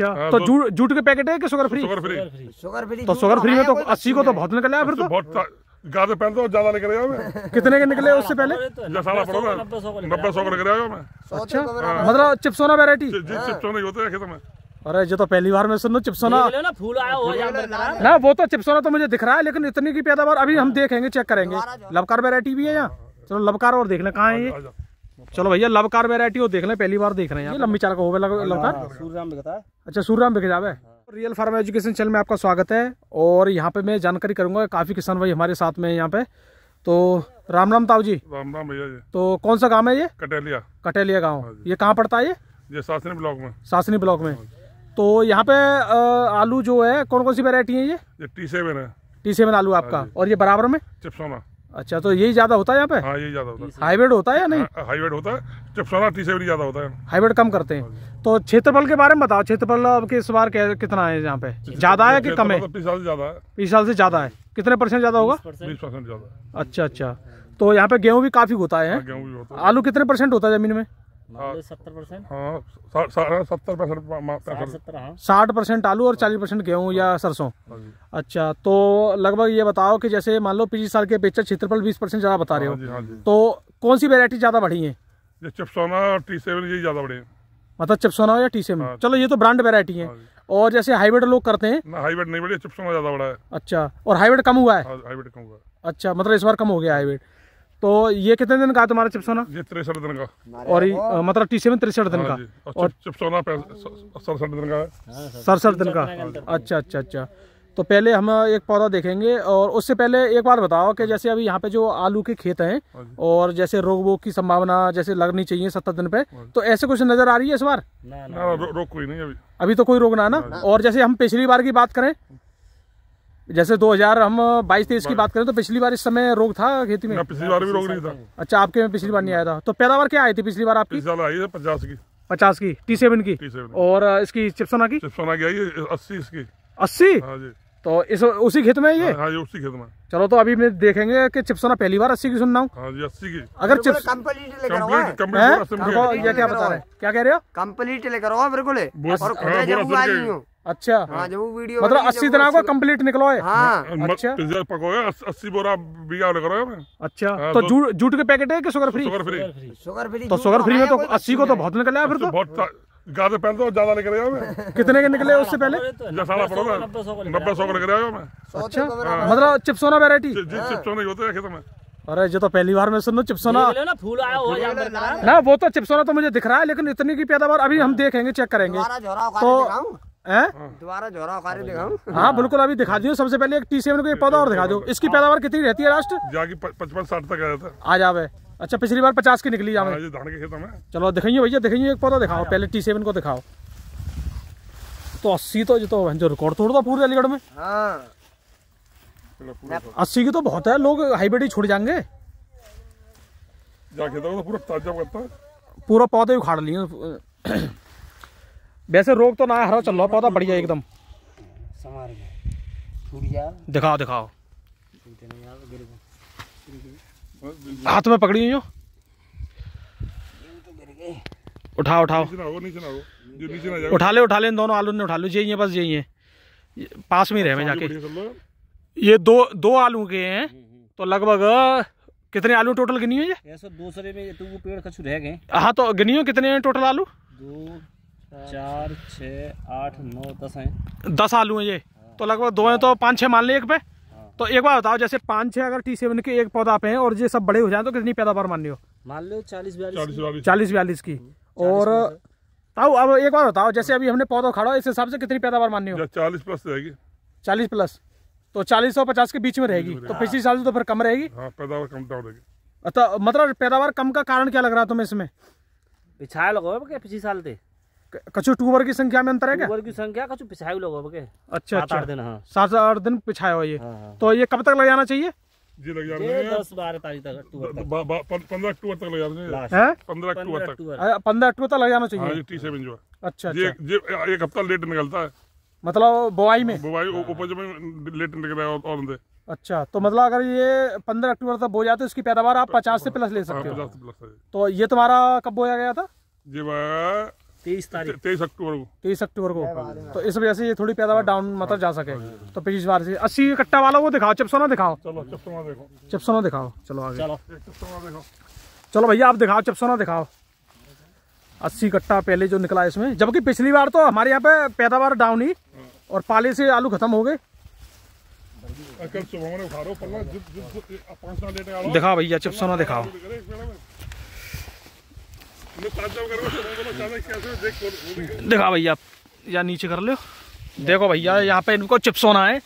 अच्छा हाँ, तो, तो जूट जूट के पैकेट है कि sugar free sugar free sugar free तो शुगर फ्री में तो अस्सी को तो, तो, तो बहुत निकल आया फिर तो गाते पहन तो ज्यादा निकले मैं कितने के निकले उससे पहले नब्बे सौ निकले मैं अच्छा मतलब चिप्सोना वेरायटी चिप्सोना होते हैं खेतों में अरे जो तो पहली बार मैं सुन चिप्सोना फूल आया हो ना वो तो चिप्सोना तो मुझे दिख रहा है लेकिन इतनी की पैदावार अभी हम हाँ। देखेंगे चेक करेंगे लबकार वेरायटी भी है यहाँ चलो लबकार और देख लें कहाँ है ये चलो भैया लवकार वेरायटी हो देख लें पहली बार देख रहे हैं लंबी चार का होगा लवकार हाँ, हाँ, अच्छा सूर्यराम बिक जावे रियल फार्म एजुकेशन चैनल में आपका स्वागत है और यहाँ पे मैं जानकारी करूंगा काफी किसान भाई हमारे साथ में यहाँ पे तो राम राम ताऊ जी राम राम भैया जी तो कौन सा गांव है ये कटेलिया कटेलिया गाँव हाँ ये कहाँ पड़ता है ये ये सासनी ब्लॉक में सासनी ब्लॉक में तो यहाँ पे आलू जो है कौन कौन सी वेरायटी है ये टी सेवन है टी सेवन आलू आपका और ये बराबर में चिप्सोना अच्छा तो यही ज्यादा होता है यहाँ पे हाँ यही ज्यादा होता है हाईब्रिड होता है या नहीं हाईब्रिड होता है चिपसाना टी सेवरी ज्यादा होता है हाईब्रिड कम करते हैं हाँ तो क्षेत्रफल के बारे में बताओ क्षेत्रफल अब किस बार कितना है यहाँ पे ज्यादा है कि कम है बीस तो साल से ज्यादा है बीस साल से ज्यादा है कितने परसेंट ज्यादा होगा बीस परसेंट ज्यादा अच्छा अच्छा तो यहाँ पे गेहूँ भी काफी हाँ, होता है आलू कितने परसेंट होता है जमीन में हाँ। साठ परसेंट आलू और चालीस परसेंट गेहूँ या हाँ। सरसों हाँ अच्छा तो लगभग ये बताओ कि जैसे मान लो पिछले साल के अपेक्षा क्षेत्रफल बीस परसेंट ज्यादा बता रहे हो तो कौन सी वेरायटी ज्यादा बढ़ी है मतलब चिपसोना या टी सेवन चलो ये तो ब्रांड वेरायटी है और जैसे हाइब्रिड लोग करते हैं हाइब्रिड नहीं बढ़े चिपसोना ज्यादा बड़ा है अच्छा और हाइब्रिड कम हुआ है हाइब्रिड कम हुआ अच्छा मतलब इस बार कम हो गया हाइब्रिड तो ये कितने दिन का तुम्हारा चिप्स होना ये तिरसठ दिन का और मतलब टीसी में तिरसठ दिन का हाँ और चिप्स होना सड़सठ दिन का सड़सठ दिन का अच्छा अच्छा अच्छा तो पहले हम एक पौधा देखेंगे और उससे पहले एक बार बताओ कि जैसे अभी यहाँ पे जो आलू के खेत हैं हाँ और जैसे रोग वोग की संभावना जैसे लगनी चाहिए सत्तर दिन पे हाँ तो ऐसे कुछ नजर आ रही है इस बार ना, ना, ना, रोग कोई नहीं अभी अभी तो कोई रोग ना ना और जैसे हम पिछली बार की बात करें जैसे 2000 हम बाईस तेईस की बात करें तो पिछली बार इस समय रोग था खेती में पिछली बार भी रोग नहीं था अच्छा आपके में पिछली बार नहीं आया था तो पैदावार क्या आई थी पिछली बार आपकी आई है पचास की पचास की टी सेवन की और इसकी चिपसोना की चिपसोना की आई अस्सी इसकी अस्सी हाँ तो इस उसी खेत में ये हाँ, हाँ उसी खेत में चलो तो अभी मैं देखेंगे कि चिप्सोना पहली बार अस्सी की सुन रहा हूँ हाँ की अगर चिप्स तो कंप्लीट क्या क्या बता रहे क्या कह रहे हो कंप्लीट लेकर आओ बिल्कुल अच्छा हाँ जब वो वीडियो मतलब अस्सी दिन आपका कम्प्लीट निकलो है पकोए अस्सी बोरा बीघा लग रहा है अच्छा हाँ, तो जूट के पैकेट है शुगर फ्री शुगर फ्री तो शुगर फ्री में तो, तो अस्सी को तो बहुत निकल है फिर तो बहुत गाते पहले तो ज्यादा निकल गया कितने के निकले उससे पहले नब्बे सौ का निकल गया मैं अच्छा तो हाँ। मतलब चिप्सोना वेरायटी चिप्सोना ही होते हैं खेतों में अरे जो तो पहली बार में सुनो चिप्सोना ना फूल आया हो ना वो तो चिप्सोना तो मुझे दिख रहा है लेकिन इतनी की पैदावार अभी हम हाँ। देखेंगे चेक करेंगे तो हाँ बिल्कुल अभी दिखा दियो सबसे पहले एक टी सेवन को एक पौधा और दिखा दो इसकी पैदावार कितनी रहती है लास्ट पचपन साठ तक आ जाता आ जावे अच्छा पिछली बार पचास की निकली जावे हाँ, चलो दिखाइए भैया दिखाइए एक पौधा दिखाओ पहले टी सेवन को दिखाओ तो अस्सी तो, तो जो तो जो रिकॉर्ड तोड़ दो पूरे अलीगढ़ में हाँ। अस्सी की तो बहुत है लोग हाईब्रिड ही छोड़ जाएंगे तो पूरा पौधे उखाड़ लिए वैसे रोग तो ना हरा चल रहा पौधा बढ़िया एकदम दिखाओ दिखाओ हाथ में पकड़ी हो उठाओ उठाओ उठा ले उठा ले इन दोनों आलू ने उठा लो यही है बस यही है पास में रहे मैं जाके ये दो दो आलू के हैं हम्म, हम्म। तो लगभग कितने आलू टोटल गिनी हुई है दूसरे में तो वो पेड़ कछु रह गए हाँ तो गिनी हो कितने हैं टोटल आलू दो चार छ आठ नौ दस हैं दस आलू हैं ये तो लगभग दो हैं तो पाँच छः मान लें एक पे हाँ। तो एक बार बताओ जैसे पाँच छः अगर टी सेवन के एक पौधा पे हैं और ये सब बड़े हो जाए तो कितनी पैदावार मान लो मान लो चालीस बयालीस चालीस बयालीस की हम्म। और ताओ अब एक बार बताओ जैसे अभी हमने पौधा खड़ा इस हिसाब से कितनी पैदावार माननी हो चालीस प्लस रहेगी चालीस प्लस तो चालीस और पचास के बीच में रहेगी तो पिछले साल से तो फिर कम रहेगी हाँ, पैदावार कम तो रहेगी अच्छा, मतलब पैदावार कम का कारण क्या लग रहा है तुम्हें इसमें पिछाया लगा पिछले साल थे कछु टूबर की संख्या में अंतर है क्या की संख्या कछु पिछाई लोग अच्छा अच्छा हाँ। आठ दिन सात आठ दिन पिछाया हुआ ये हाँ, हाँ। तो ये कब तक लग जाना चाहिए जी लग दस बारह तारीख तक पंद्रह अक्टूबर तक लग पंद्रह अक्टूबर तक लग जाना चाहिए टी सेवन जो अच्छा, अच्छा ये एक हफ्ता लेट निकलता है मतलब बुआई में बुआई उपज में लेट निकल रहा है और अच्छा तो मतलब अगर ये पंद्रह अक्टूबर तक बो जाते तो उसकी पैदावार आप पचास से प्लस ले सकते हो तो ये तुम्हारा कब बोया गया था जी तेईस तारीख तेईस अक्टूबर को तेईस अक्टूबर को तो इस वजह से ये थोड़ी पैदावार डाउन हाँ। मतलब जा सके हाँ। तो पिछली बार से अस्सी कट्टा वाला वो दिखाओ चिप्सोना दिखाओ चलो चिप्सोना देखो चिप्सोना दिखाओ चलो आगे चलो देखो चलो भैया आप दिखाओ चिप्सोना दिखाओ अस्सी कट्टा पहले जो निकला इसमें जबकि पिछली बार तो हमारे यहाँ पे पैदावार डाउन ही हाँ। और पाले से आलू खत्म हो गए दिखाओ भैया चिप्सोना दिखाओ तो देखा भैया या नीचे कर लो देखो भैया यहाँ पे इनको चिप्स होना है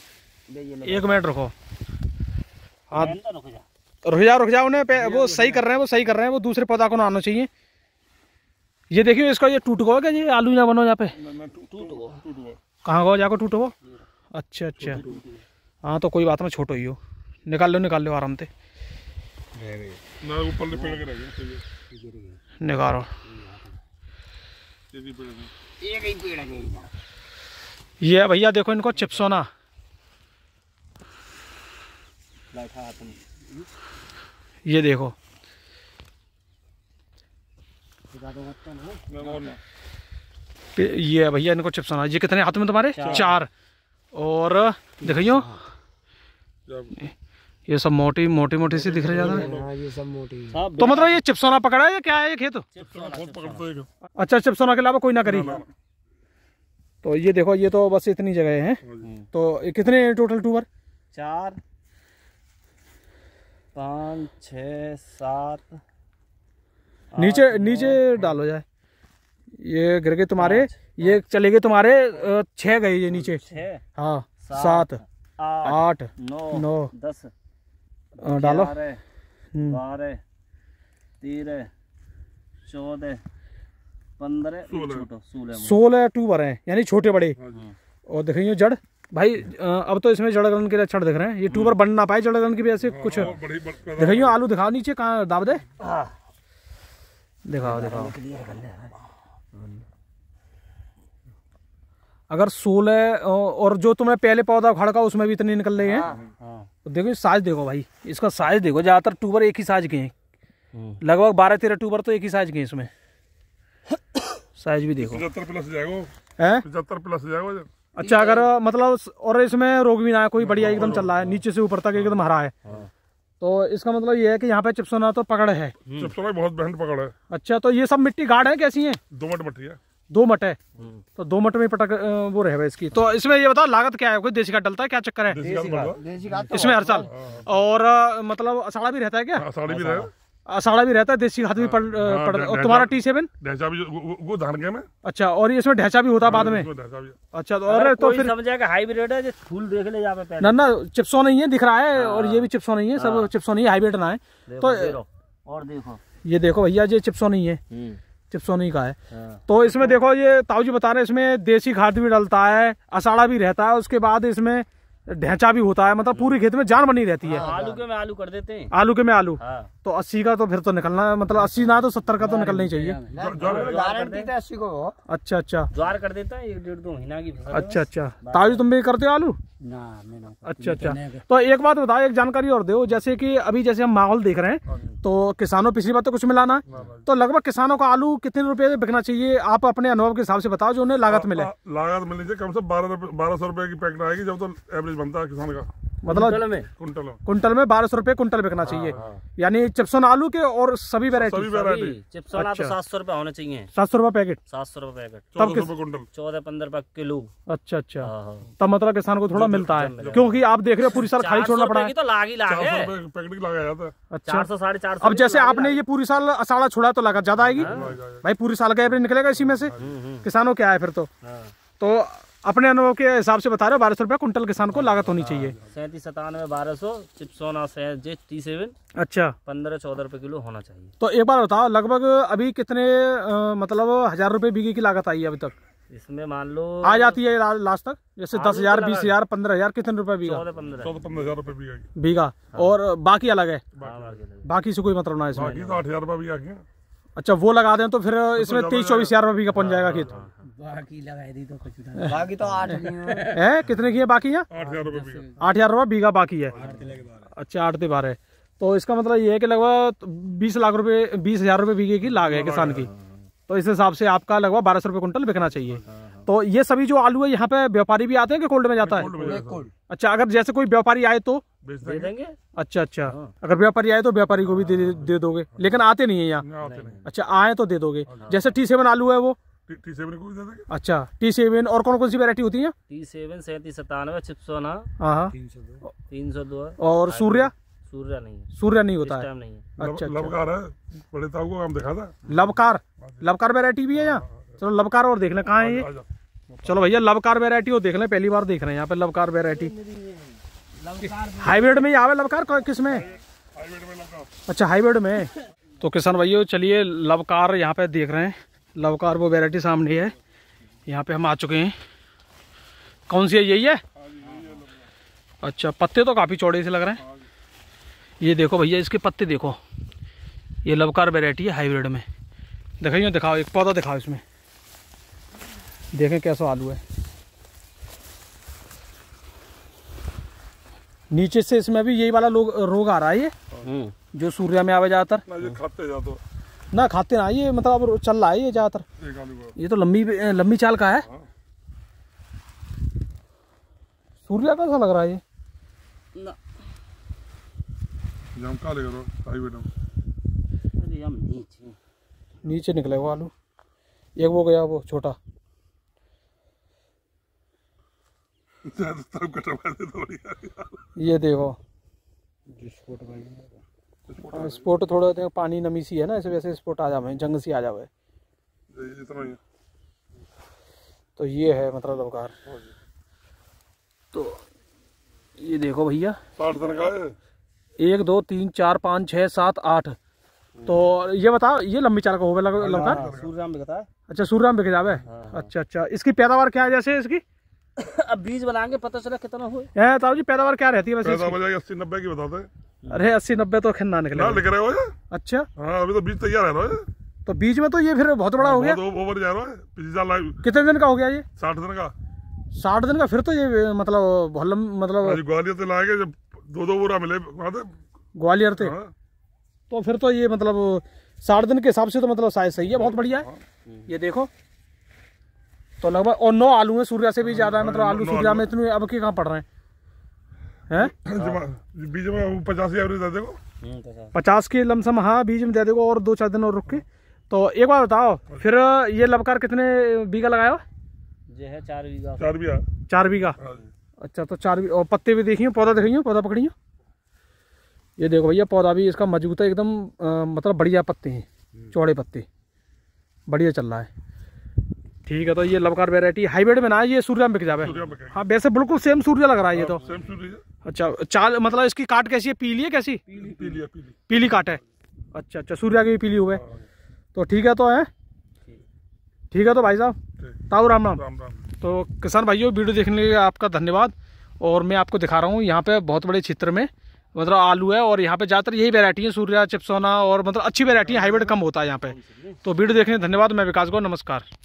एक मिनट रुको हाँ रुक जाओ रुक जाओ उन्हें पे वो सही कर रहे हैं वो सही कर रहे हैं वो दूसरे पौधा को आना चाहिए ये देखियो इसका ये टूट गो क्या ये आलू ना बनो यहाँ पे कहाँ गो जाकर टूट गो अच्छा अच्छा हाँ तो कोई बात ना छोटो ही हो निकाल लो निकाल लो आराम से निकालो ये भैया देखो इनको चिप्सोना ये देखो ये भैया इनको चिप्सोना ये कितने हाथ में तुम्हारे चार और देखियो हाँ। ये सब मोटी मोटी मोटी सी दिख रही ज्यादा हाँ, ये सब मोटी हाँ, तो मतलब ये चिपसोना पकड़ा है क्या है ये खेत अच्छा चिपसोना के अलावा कोई ना करी तो ये देखो ये तो बस इतनी जगह है हाँ तो कितने टोटल टूबर चार पाँच छ सात नीचे नीचे डालो जाए ये गिर गए तुम्हारे ये चले गए तुम्हारे छह गए ये नीचे हाँ सात आठ नौ नौ दस डालो हम्म। बारह तेरह चौदह पंद्रह सोलह टू बारह यानी छोटे बड़े हाँ और देखेंगे जड़ भाई अब तो इसमें जड़ जड़गलन के लिए लक्षण दिख रहे हैं ये ट्यूबर हम्म। बन ना पाए जड़ जड़गलन की वजह से कुछ हाँ, दिखाइयो आलू दिखाओ नीचे कहाँ दाब दे हाँ। दिखाओ दिखाओ अगर सोलह और जो तुमने पहले पौधा खड़का उसमें भी इतने निकल रहे हैं तो देखो साइज देखो भाई इसका साइज देखो ज़्यादातर ट्यूबर एक ही साइज के हैं हम्म। लगभग बारह तेरह ट्यूबर तो एक ही साइज के हैं इसमें साइज भी देखो पचहत्तर प्लस पचहत्तर प्लस अच्छा अगर मतलब और इसमें रोग भी ना है कोई बढ़िया एकदम चल रहा है नीचे से ऊपर तक एकदम हरा है हाँ। तो इसका मतलब ये है कि यहाँ पे चिपसोना तो पकड़ है चिपसोना बहुत बहन पकड़ है अच्छा तो ये सब मिट्टी गाढ़ है कैसी है दोमट मिट्टी है दो मट है हम्म। तो दो मट में पटक वो रहे इसकी तो इसमें ये बताओ लागत क्या है कोई देसी घाट डलता है क्या चक्कर है तो इसमें हर साल हाँ, हाँ। और मतलब असाड़ा भी रहता है क्या हाँ, असाड़ा भी रहता असाड़ा भी रहता है देसी हाथ भी पड़ पड़ और तुम्हारा टी सेवन ढैचा भी वो, धान के में अच्छा और इसमें ढैचा भी होता है बाद में अच्छा तो तो फिर हाईब्रिड है फूल देख ले ना ना चिप्सो नहीं है दिख रहा है और ये भी चिप्सो नहीं है सब चिप्सो नहीं है हाईब्रिड ना है तो और देखो ये देखो भैया ये चिप्सो नहीं है हम्म। चिपसोनी का है हाँ। तो इसमें देखो ये ताऊ जी बता रहे इसमें देसी खाद भी डलता है असाड़ा भी रहता है उसके बाद इसमें ढेंचा भी होता है मतलब पूरी हाँ। खेत में जान बनी रहती है हाँ, आलू के में आलू कर देते हैं आलू के में आलू तो अस्सी का तो फिर तो निकलना मतलब अस्सी ना तो सत्तर का तो निकलना ही चाहिए तो अस्सी को अच्छा अच्छा ज्वार कर देता है एक डेढ़ दो महीना की अच्छा अच्छा ताजू तुम भी करते हो आलू ना अच्छा अच्छा तो एक बात बताओ एक जानकारी और दो जैसे कि अभी जैसे हम माहौल देख रहे हैं हाँ। तो किसानों पिछली बार तो कुछ मिलाना हाँ, हाँ। तो लगभग किसानों को आलू कितने रुपए बिकना चाहिए आप अपने अनुभव के हिसाब से बताओ जो उन्हें लागत मिले लागत मिलनी चाहिए कम से बारह बारह सौ रुपए की पैकेट आएगी जब तो एवरेज बनता है किसान का मतलब कुंटल में बारह सौ रूपये कुंटल बिकना हाँ, चाहिए हाँ। यानी चिप्सन आलू के और सभी वेरायटी चिप्सन आलू तो अच्छा। सात सौ रूपये होने चाहिए सात सौ रूपये पैकेट सात सौ रूपये पैकेट कुंटल चौदह पंद्रह किलो अच्छा अच्छा हाँ, तब मतलब किसान को थोड़ा मिलता है क्यूँकी आप देख रहे हो पूरी साल खाली छोड़ना पड़ा तो है तो लाग ही अच्छा। साढ़े चार अब जैसे तो आपने ये पूरी साल असाड़ा छोड़ा तो लागत ज्यादा आएगी भाई पूरी साल का निकलेगा इसी में से किसानों क्या है फिर तो तो अपने अनुभव के हिसाब से बता रहे हो बारह सौ रुपया कुंटल किसान को लागत होनी चाहिए सैंतीस सतानवे बारह सौ चिपसोना टी सेवन अच्छा पंद्रह चौदह रुपए किलो होना चाहिए तो एक बार बताओ लगभग अभी कितने आ, मतलब हजार रुपए बीघे की लागत आई है अभी तक इसमें मान लो आ जाती है लास्ट तक जैसे दस हजार बीस हजार पंद्रह हजार कितने रुपए बीघा चौदह पंद्रह हजार रुपए बीघा हाँ। और बाकी अलग है बाकी से कोई मतलब ना इसमें तो आठ हजार रुपए अच्छा वो लगा दें तो फिर इसमें तेईस चौबीस हजार रुपये का पहुंच हाँ, जाएगा हाँ, खेत हाँ। बाकी लगाई दी तो कुछ बाकी तो आठ है कितने की है बाकी है आठ हजार रुपये बीघा बाकी है अच्छा आठ से बारह तो इसका मतलब ये है कि लगभग बीस लाख रुपए बीस हजार रुपये बीघे की लाग है किसान की तो इस हिसाब से आपका लगभग बारह सौ रुपये कुंटल बिकना चाहिए तो ये सभी जो आलू है यहाँ पे व्यापारी भी आते हैं कि कोल्ड में जाता है अच्छा अगर जैसे कोई व्यापारी आए तो दे देंगे अच्छा अच्छा हाँ। अगर व्यापारी आए तो व्यापारी को भी दे दे दोगे हाँ। लेकिन आते नहीं है यहाँ अच्छा आए तो दे दोगे हाँ। जैसे टी सेवन आलू है वो टी सेवन को भी दे देंगे अच्छा टी सेवन और कौन कौन सी वेरायटी होती है टी सेवन सैंतीस सतानवे सोना हाँ, तीन सौ दो और सूर्या सूर्या नहीं सूर्या नहीं होता है नहीं अच्छा लबकार अच्छा। है लबकार लबकार वेरायटी भी है यहाँ चलो लबकार और देख लें कहाँ है ये चलो भैया लवकार वेरायटी हो देख लें पहली बार देख रहे हैं यहाँ पे लवकार वेरायटी हाईब्रिड में आवे लवकार किस में अच्छा हाईब्रिड में तो किसान भैया चलिए लवकार यहाँ पे देख रहे हैं लवकार वो वेरायटी सामने है यहाँ पे हम आ चुके हैं कौन सी है यही है अच्छा पत्ते तो काफ़ी चौड़े से लग रहे हैं ये देखो भैया इसके पत्ते देखो ये लवकार वेरायटी है हाईब्रिड में दिखाइयो दिखाओ एक पौधा दिखाओ इसमें देखें कैसा आलू है नीचे से इसमें भी यही वाला लोग रोग आ रहा है ये हम्म। जो सूर्या में आवे ज्यादातर खाते जाते ना खाते ना ये मतलब अब चल रहा है ये ज्यादातर ये तो लंबी लंबी चाल का है हाँ। सूर्या कैसा लग रहा है ये नीचे निकले वो आलू एक वो गया वो छोटा ये देखो स्पोर्ट हाँ, थोड़ा देखो पानी नमी सी है ना ऐसे वैसे स्पोर्ट आ जाए जंग सी आ जाए तो, तो ये है मतलब लवकार हाँ तो ये देखो भैया एक दो तीन चार पाँच छः सात आठ तो ये बताओ ये लंबी चाल का होगा लवकार हाँ, सूर्यराम बिकता है अच्छा सूर्यराम बिक जावे अच्छा अच्छा इसकी पैदावार क्या है जैसे इसकी अब बीज बनाएंगे पता चला कितना हुए ताऊ जी पैदावार क्या रहती है अस्सी नब्बे की बताते हैं अरे अस्सी नब्बे तो खन्ना निकले लिख रहे हो अच्छा हाँ अभी तो बीज तैयार है ना तो बीज में तो ये फिर बहुत बड़ा हो गया ओवर जा रहा है कितने दिन का हो गया ये साठ दिन का साठ दिन का फिर तो ये मतलब बहुत मतलब हाँ ग्वालियर से लाए जब दो दो बोरा मिले ग्वालियर से हाँ। तो फिर तो ये मतलब साठ दिन के हिसाब से तो मतलब साइज सही है बहुत बढ़िया है हाँ। ये देखो तो लगभग और नौ आलू है सूर्या से भी ज्यादा मतलब हाँ, आलू सूर्या में इतने अब के कहाँ पड़ रहे हैं बीज में हम्म, पचास एवरेज दे पचास के लमसम हाँ बीज में दे देगा और दो चार दिन और रुक के तो एक बार बताओ फिर ये लबकार कितने बीघा लगाया ये है चार बीघा चार बीघा चार बीघा हाँ अच्छा तो चार और पत्ते भी देखिए पौधा दिखाइए पौधा पकड़िए ये देखो भैया पौधा भी इसका मजबूत है एकदम मतलब बढ़िया पत्ते हैं हम्म। चौड़े पत्ते बढ़िया चल रहा है ठीक है तो ये लवकार वेरायटी हाईब्रिड में ना ये सूर्या बिक जाए हाँ वैसे बिल्कुल सेम सूर्या लग रहा है ये तो हाँ, अच्छा चाल मतलब इसकी काट कैसी है पीली है कैसी पीली काट है अच्छा अच्छा सूर्या की भी पीली हुए हाँ, हाँ। तो ठीक है तो है ठीक है तो भाई साहब ताऊ राम राम तो किसान भाइयों वीडियो देखने के लिए आपका धन्यवाद और मैं आपको दिखा रहा हूँ यहाँ पे बहुत बड़े क्षेत्र में मतलब आलू है और यहाँ पे ज़्यादातर यही वेरायटी है सूर्या चिप्सोना और मतलब अच्छी वैरायटी है हाईब्रिड कम होता है यहाँ पे तो वीडियो देखने धन्यवाद मैं विकास गौ नमस्कार